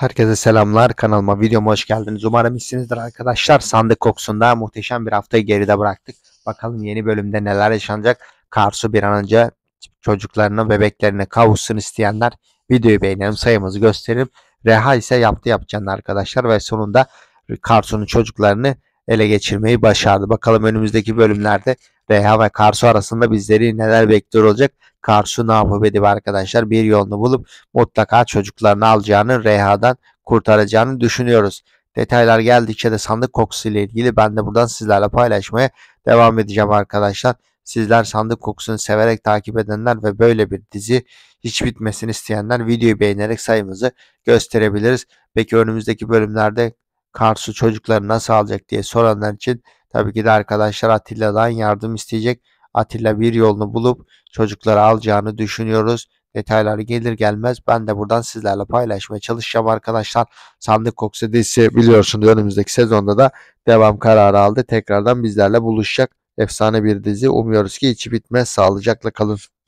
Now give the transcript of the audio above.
Herkese selamlar. Kanalıma videoma hoş geldiniz. Umarım iyisinizdir arkadaşlar. Sandık kokusunda muhteşem bir haftayı geride bıraktık. Bakalım yeni bölümde neler yaşanacak. Karsu bir an önce çocuklarını bebeklerini kavuşsun isteyenler videoyu beğenelim, sayımızı gösterelim. Reha ise yaptı yapacağını arkadaşlar ve sonunda Karsu'nun çocuklarını ele geçirmeyi başardı. Bakalım önümüzdeki bölümlerde Reha ve Karsu arasında bizleri neler bekliyor olacak. Karsu ne yapıp edip arkadaşlar bir yolunu bulup mutlaka çocuklarını alacağını Reha'dan kurtaracağını düşünüyoruz. Detaylar geldikçe de sandık kokusu ile ilgili ben de buradan sizlerle paylaşmaya devam edeceğim arkadaşlar. Sizler sandık kokusunu severek takip edenler ve böyle bir dizi hiç bitmesini isteyenler videoyu beğenerek sayımızı gösterebiliriz. Peki önümüzdeki bölümlerde Karsu çocukları nasıl alacak diye soranlar için tabii ki de arkadaşlar Atilla'dan yardım isteyecek. Atilla bir yolunu bulup çocukları alacağını düşünüyoruz. Detayları gelir gelmez ben de buradan sizlerle paylaşmaya çalışacağım arkadaşlar. Sandık Koksa dizisi biliyorsunuz önümüzdeki sezonda da devam kararı aldı. Tekrardan bizlerle buluşacak. Efsane bir dizi. Umuyoruz ki içi bitmez. Sağlıcakla kalın.